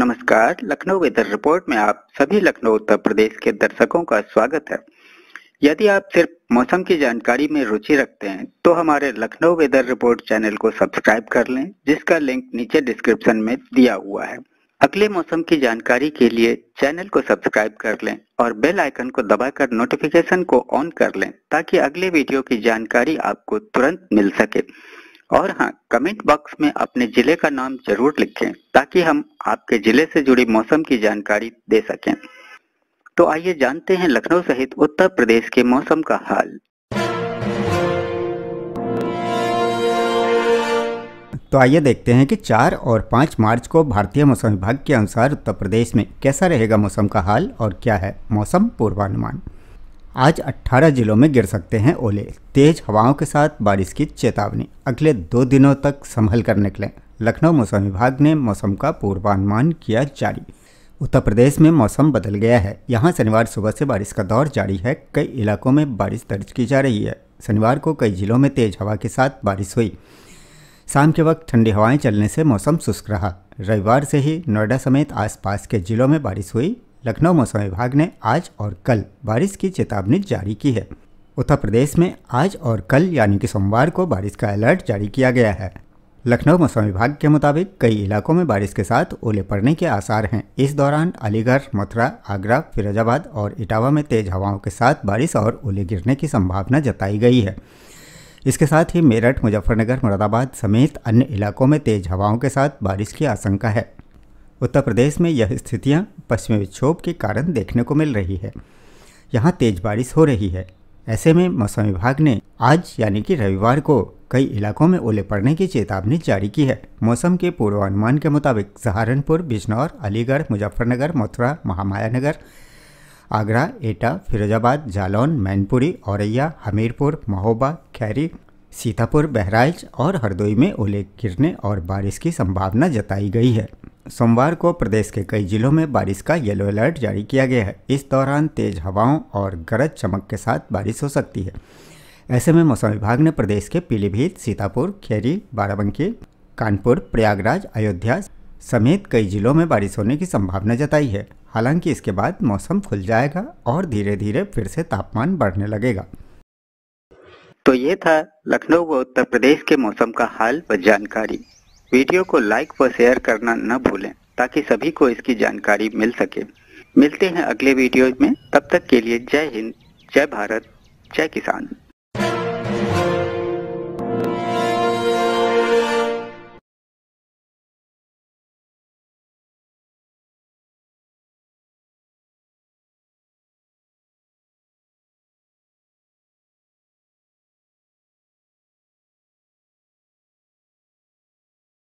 नमस्कार Lucknow weather report में आप सभी लखनऊ उत्तर प्रदेश के दर्शकों का स्वागत है यदि आप सिर्फ मौसम की जानकारी में रुचि रखते हैं तो हमारे लखनऊ वेदर रिपोर्ट चैनल को सब्सक्राइब कर लें जिसका लिंक नीचे डिस्क्रिप्शन में दिया हुआ है अगले मौसम की जानकारी के लिए चैनल को सब्सक्राइब कर लें और बेल आइकन को दबाकर नोटिफिकेशन को ऑन कर लें ताकि अगले वीडियो की जानकारी आपको तुरंत मिल सके और हाँ कमेंट बॉक्स में अपने जिले का नाम जरूर लिखें ताकि हम आपके जिले से जुड़ी मौसम की जानकारी दे सकें तो आइए जानते हैं लखनऊ सहित उत्तर प्रदेश के मौसम का हाल तो आइए देखते हैं कि 4 और 5 मार्च को भारतीय मौसम विभाग के अनुसार उत्तर प्रदेश में कैसा रहेगा मौसम का हाल और क्या है मौसम पूर्वानुमान आज 18 जिलों में गिर सकते हैं ओले तेज हवाओं के साथ बारिश की चेतावनी अगले दो दिनों तक संभल कर निकलें लखनऊ मौसम विभाग ने मौसम का पूर्वानुमान किया जारी उत्तर प्रदेश में मौसम बदल गया है यहाँ शनिवार सुबह से बारिश का दौर जारी है कई इलाकों में बारिश दर्ज की जा रही है शनिवार को कई जिलों में तेज हवा के साथ बारिश हुई शाम के वक्त ठंडी हवाएं चलने से मौसम शुष्क रहा रविवार से ही नोएडा समेत आसपास के जिलों में बारिश हुई लखनऊ मौसम विभाग ने आज और कल बारिश की चेतावनी जारी की है उत्तर प्रदेश में आज और कल यानी कि सोमवार को बारिश का अलर्ट जारी किया गया है लखनऊ मौसम विभाग के मुताबिक कई इलाकों में बारिश के साथ ओले पड़ने के आसार हैं इस दौरान अलीगढ़ मथुरा आगरा फिरोजाबाद और इटावा में तेज हवाओं के साथ बारिश और ओले गिरने की संभावना जताई गई है इसके साथ ही मेरठ मुजफ्फरनगर मुरादाबाद समेत अन्य इलाकों में तेज हवाओं के साथ बारिश की आशंका है उत्तर प्रदेश में यह स्थितियां पश्चिमी विक्षोभ के कारण देखने को मिल रही है यहाँ तेज बारिश हो रही है ऐसे में मौसम विभाग ने आज यानी कि रविवार को कई इलाकों में ओले पड़ने की चेतावनी जारी की है मौसम के पूर्वानुमान के मुताबिक सहारनपुर बिजनौर अलीगढ़ मुजफ्फरनगर मथुरा महामायानगर आगरा एटा फिरोजाबाद जालौन मैनपुरी औरैया हमीरपुर महोबा खैरी सीतापुर बहराइच और हरदोई में ओले गिरने और बारिश की संभावना जताई गई है सोमवार को प्रदेश के कई जिलों में बारिश का येलो अलर्ट जारी किया गया है इस दौरान तेज हवाओं और गरज चमक के साथ बारिश हो सकती है ऐसे में मौसम विभाग ने प्रदेश के पीलीभीत सीतापुर खेरी बाराबंकी कानपुर प्रयागराज अयोध्या समेत कई जिलों में बारिश होने की संभावना जताई है हालांकि इसके बाद मौसम खुल जाएगा और धीरे धीरे फिर से तापमान बढ़ने लगेगा तो ये था लखनऊ व उत्तर प्रदेश के मौसम का हाल व जानकारी वीडियो को लाइक व शेयर करना न भूलें ताकि सभी को इसकी जानकारी मिल सके मिलते हैं अगले वीडियो में तब तक के लिए जय हिंद जय भारत जय किसान